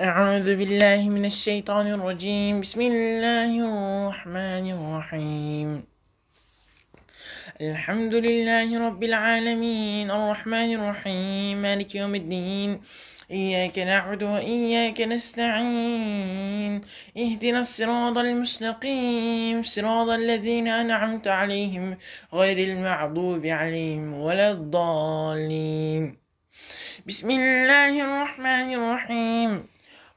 أعوذ بالله من الشيطان الرجيم بسم الله الرحمن الرحيم الحمد لله رب العالمين الرحمن الرحيم مالك يوم الدين إياك نعبد وإياك نستعين اهدنا الصراط المستقيم صراط الذين أنعمت عليهم غير المعضوب عليهم ولا الضالين بسم الله الرحمن الرحيم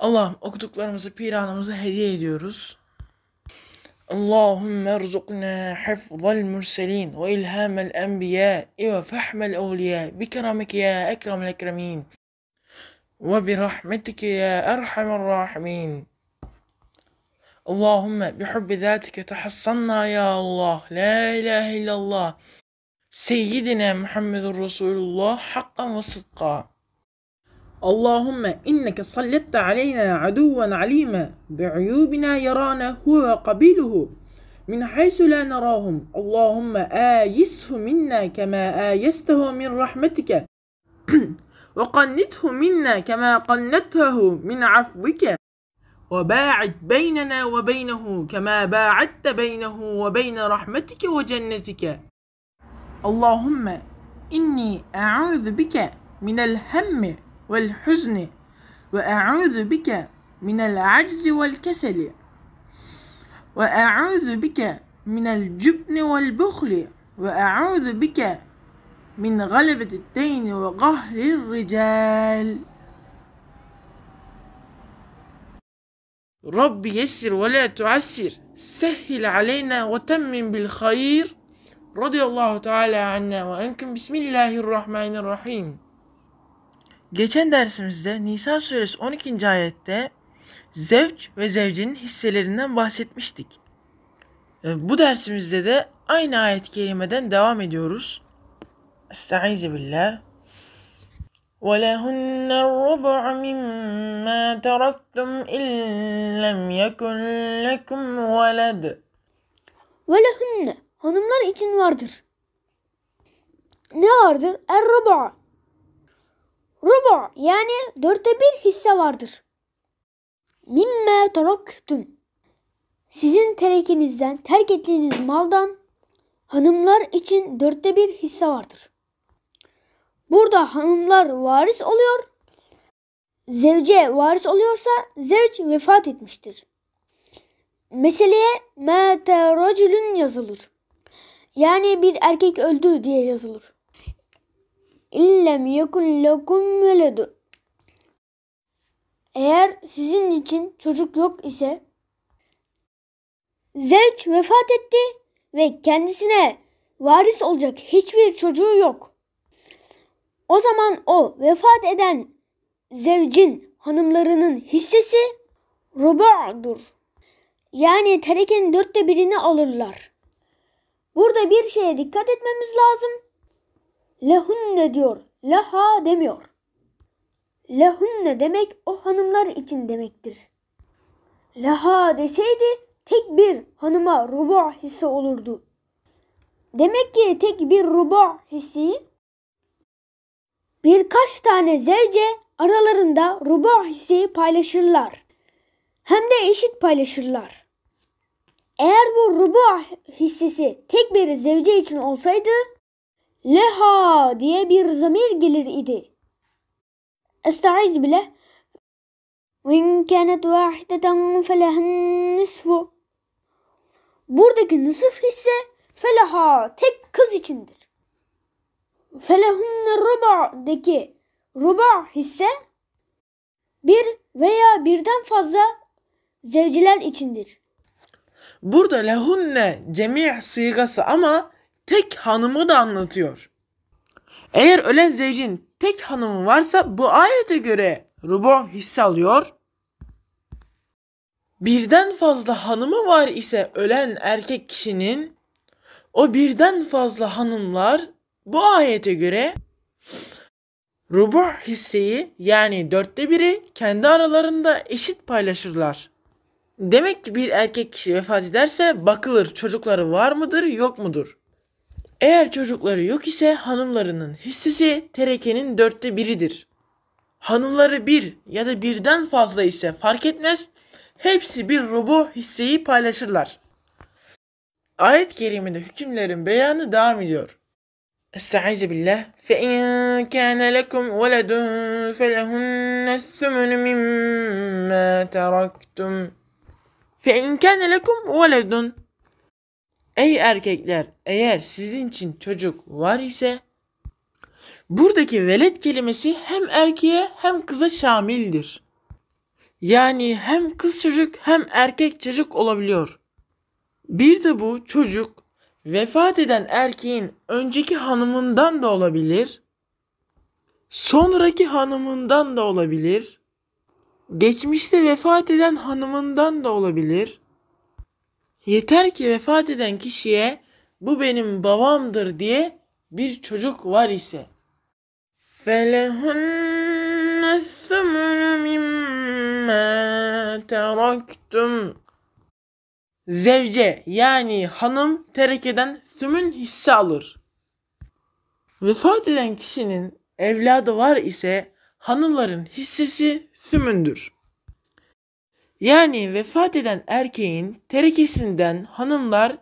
Allah'ım okuduklarımızı piranımıza hediye ediyoruz. Allahümme erzukna hafzal murselin ve ilhamel enbiya ve fahmel evliya bi keramike ya ekremel ekremin ve bi rahmetike ya erhamer rahimin. Allahümme bi hubbi zatike tahassanna ya Allah la ilahe illallah Seyyidina Muhammedur Resulullah hakkan ve sıdkan. اللهم إنك سلطت علينا عدوا عليما بعيوبنا يرانا هو قبيله من حيث لا نراهم اللهم آيسه منا كما آيسته من رحمتك وقنته منا كما قنته من عفوك وباعد بيننا وبينه كما باعدت بينه وبين رحمتك وجنتك اللهم إني أعوذ بك من الهم والحزن وأعوذ بك من العجز والكسل وأعوذ بك من الجبن والبخل وأعوذ بك من غلبة الدين وقهر الرجال رب يسر ولا تعسر سهل علينا وتمم بالخير رضي الله تعالى عنا وأنكم بسم الله الرحمن الرحيم Geçen dersimizde Nisa suresi 12. ayette zevç ve zevcinin hisselerinden bahsetmiştik. Ee, bu dersimizde de aynı ayet kelimeden devam ediyoruz. Estaizu billah. وَلَهُنَّ الرُّبُعُ مِمَّا تَرَكْتُمْ اِنْ لَمْ يَكُنْ لَكُمْ وَلَدٌ وَلَهُنَّ Hanımlar için vardır. Ne vardır? Er-rubu ruba yani dörtte bir hisse vardır. Mimme taraktüm. Sizin terekinizden, terk ettiğiniz maldan hanımlar için dörtte bir hisse vardır. Burada hanımlar varis oluyor. Zevce varis oluyorsa zevç vefat etmiştir. Meseleye mete yazılır. Yani bir erkek öldü diye yazılır illem yekun lekum veledun. Eğer sizin için çocuk yok ise Zevç vefat etti ve kendisine varis olacak hiçbir çocuğu yok. O zaman o vefat eden zevcin hanımlarının hissesi ruba'dur. Yani terekenin dörtte birini alırlar. Burada bir şeye dikkat etmemiz lazım. Lehunne diyor. Laha demiyor. Lehunne demek o hanımlar için demektir. Laha deseydi tek bir hanıma ruba hissi olurdu. Demek ki tek bir ruba hissi birkaç tane zevce aralarında ruba hissi paylaşırlar. Hem de eşit paylaşırlar. Eğer bu ruba hissesi tek bir zevce için olsaydı leha diye bir zamir gelir idi. Estaiz bile وَاِنْ كَانَتْ وَاحِدَةً فَلَهَا النِّصْفُ Buradaki nısıf ise felaha tek kız içindir. Felehunne ruba'daki ruba hisse bir veya birden fazla zevciler içindir. Burada lehunne cemi' sigası ama tek hanımı da anlatıyor. Eğer ölen zevcin tek hanımı varsa bu ayete göre rubo hisse alıyor. Birden fazla hanımı var ise ölen erkek kişinin o birden fazla hanımlar bu ayete göre rubu hisseyi yani dörtte biri kendi aralarında eşit paylaşırlar. Demek ki bir erkek kişi vefat ederse bakılır çocukları var mıdır yok mudur? Eğer çocukları yok ise hanımlarının hissesi terekenin dörtte biridir. Hanımları bir ya da birden fazla ise fark etmez, hepsi bir rubu hisseyi paylaşırlar. Ayet-i kerimede hükümlerin beyanı devam ediyor. Estaizu billah. فَاِنْ كَانَ لَكُمْ وَلَدٌ فَلَهُنَّ الثُّمُنُ مِمَّا تَرَكْتُمْ فَاِنْ كَانَ لَكُمْ وَلَدٌ Ey erkekler eğer sizin için çocuk var ise buradaki velet kelimesi hem erkeğe hem kıza şamildir. Yani hem kız çocuk hem erkek çocuk olabiliyor. Bir de bu çocuk vefat eden erkeğin önceki hanımından da olabilir. Sonraki hanımından da olabilir. Geçmişte vefat eden hanımından da olabilir. Yeter ki vefat eden kişiye bu benim babamdır diye bir çocuk var ise. فَلَهُنَّ الثَّمُنُ مِمَّا تَرَكْتُمْ Zevce yani hanım terk eden sümün hisse alır. Vefat eden kişinin evladı var ise hanımların hissesi sümündür. Yani vefat eden erkeğin terekesinden hanımlar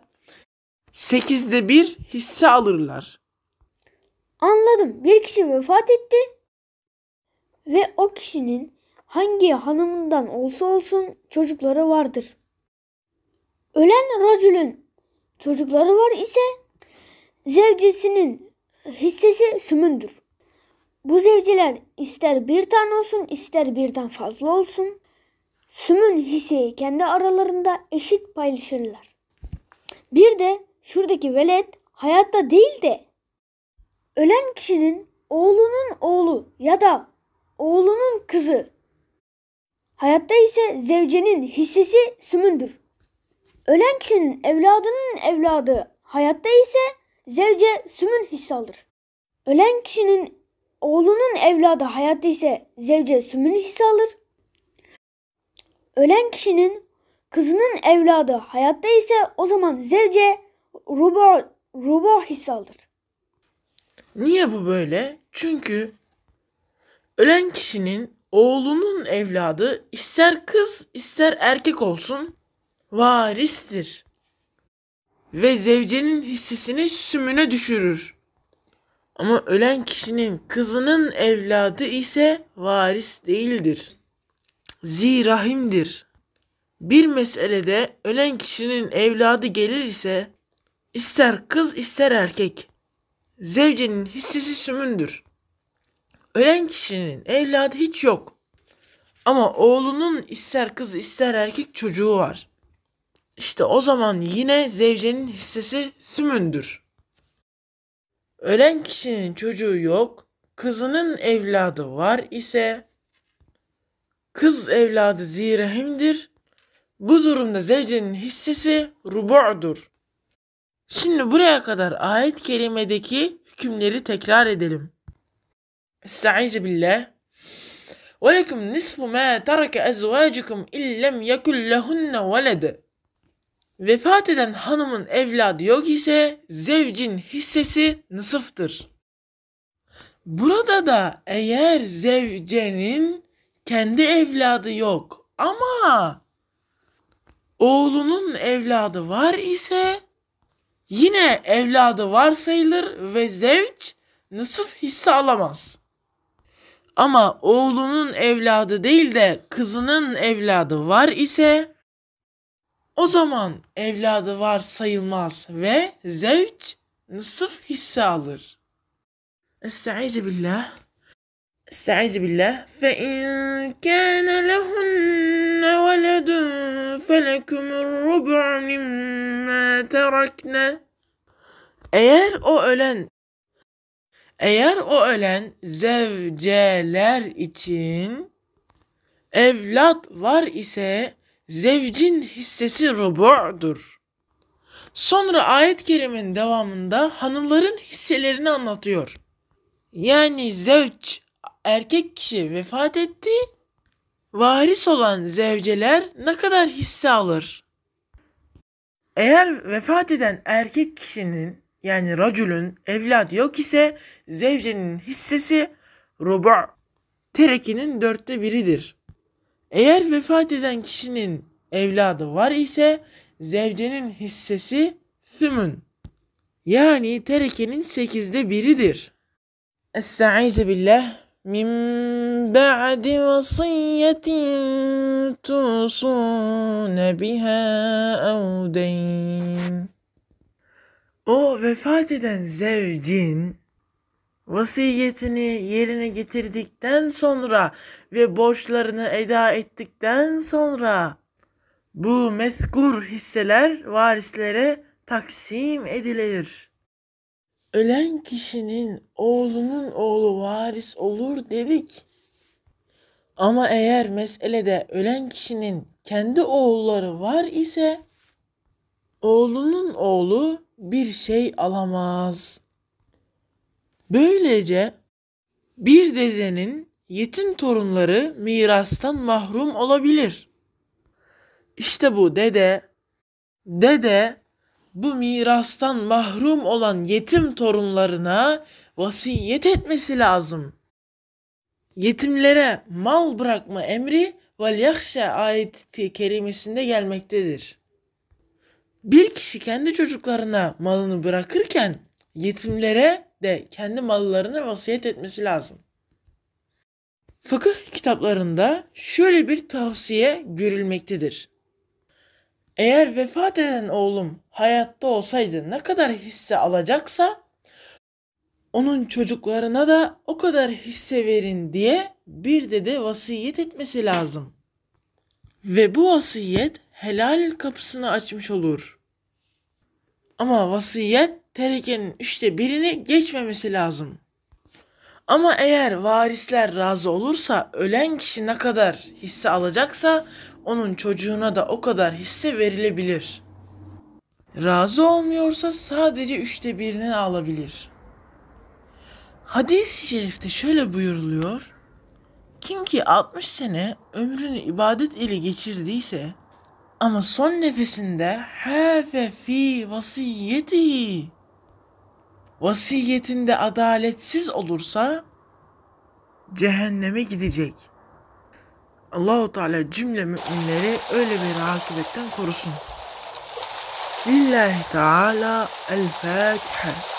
sekizde bir hisse alırlar. Anladım. Bir kişi vefat etti ve o kişinin hangi hanımından olsa olsun çocukları vardır. Ölen racülün çocukları var ise zevcesinin hissesi sümündür. Bu zevciler ister bir tane olsun ister birden fazla olsun Süm'ün hisseyi kendi aralarında eşit paylaşırlar. Bir de şuradaki velet hayatta değil de ölen kişinin oğlunun oğlu ya da oğlunun kızı. Hayatta ise zevcenin hissesi sümündür. Ölen kişinin evladının evladı hayatta ise zevce sümün hissi alır. Ölen kişinin oğlunun evladı hayatta ise zevce sümün hissi alır. Ölen kişinin kızının evladı hayatta ise o zaman zevce ruba, ruba hissi Niye bu böyle? Çünkü ölen kişinin oğlunun evladı ister kız ister erkek olsun varistir. Ve zevcenin hissesini sümüne düşürür. Ama ölen kişinin kızının evladı ise varis değildir zirahimdir. Bir meselede ölen kişinin evladı gelir ise ister kız ister erkek zevcenin hissesi sümündür. Ölen kişinin evladı hiç yok. Ama oğlunun ister kız ister erkek çocuğu var. İşte o zaman yine zevcenin hissesi sümündür. Ölen kişinin çocuğu yok, kızının evladı var ise kız evladı zirehimdir. Bu durumda zevcenin hissesi rubu'dur. Şimdi buraya kadar ayet kelimedeki hükümleri tekrar edelim. Estaizu billah. وَلَكُمْ نِصْفُ مَا تَرَكَ اَزْوَاجِكُمْ اِلَّمْ يَكُلْ لَهُنَّ وَلَدٍ Vefat eden hanımın evladı yok ise zevcin hissesi nısıftır. Burada da eğer zevcenin kendi evladı yok ama oğlunun evladı var ise yine evladı var sayılır ve zevç nısıf hisse alamaz. Ama oğlunun evladı değil de kızının evladı var ise o zaman evladı var sayılmaz ve zevç nısıf hisse alır. Estaizu billah. Estaizu billah. Fe in kana lehunne veledun felekumur rubu mimma terakne. Eğer o ölen eğer o ölen zevceler için evlat var ise zevcin hissesi rubu'dur. Sonra ayet kerim'in devamında hanımların hisselerini anlatıyor. Yani zevç erkek kişi vefat etti, varis olan zevceler ne kadar hisse alır? Eğer vefat eden erkek kişinin yani racülün evladı yok ise zevcenin hissesi ruba, terekinin dörtte biridir. Eğer vefat eden kişinin evladı var ise zevcenin hissesi sümün yani terekenin sekizde biridir. Estaizu billah min ba'di vasiyetin tusune biha evdeyn. O vefat eden zevcin vasiyetini yerine getirdikten sonra ve borçlarını eda ettikten sonra bu mezkur hisseler varislere taksim edilir. Ölen kişinin oğlunun oğlu varis olur dedik. Ama eğer meselede ölen kişinin kendi oğulları var ise oğlunun oğlu bir şey alamaz. Böylece bir dedenin yetim torunları mirastan mahrum olabilir. İşte bu dede dede bu mirastan mahrum olan yetim torunlarına vasiyet etmesi lazım. Yetimlere mal bırakma emri Velyahşe ayeti kerimesinde gelmektedir. Bir kişi kendi çocuklarına malını bırakırken yetimlere de kendi mallarını vasiyet etmesi lazım. Fıkıh kitaplarında şöyle bir tavsiye görülmektedir. Eğer vefat eden oğlum hayatta olsaydı ne kadar hisse alacaksa onun çocuklarına da o kadar hisse verin diye bir dede vasiyet etmesi lazım. Ve bu vasiyet helal kapısını açmış olur. Ama vasiyet terikenin üçte birini geçmemesi lazım. Ama eğer varisler razı olursa ölen kişi ne kadar hisse alacaksa onun çocuğuna da o kadar hisse verilebilir. Razı olmuyorsa sadece üçte birini alabilir. Hadis-i şerifte şöyle buyuruluyor. Kim ki 60 sene ömrünü ibadet ile geçirdiyse ama son nefesinde hefe fi vasiyeti vasiyetinde adaletsiz olursa cehenneme gidecek.'' Allahu Teala cümle müminleri öyle bir akibetten korusun. Lillahi Teala El Fatiha.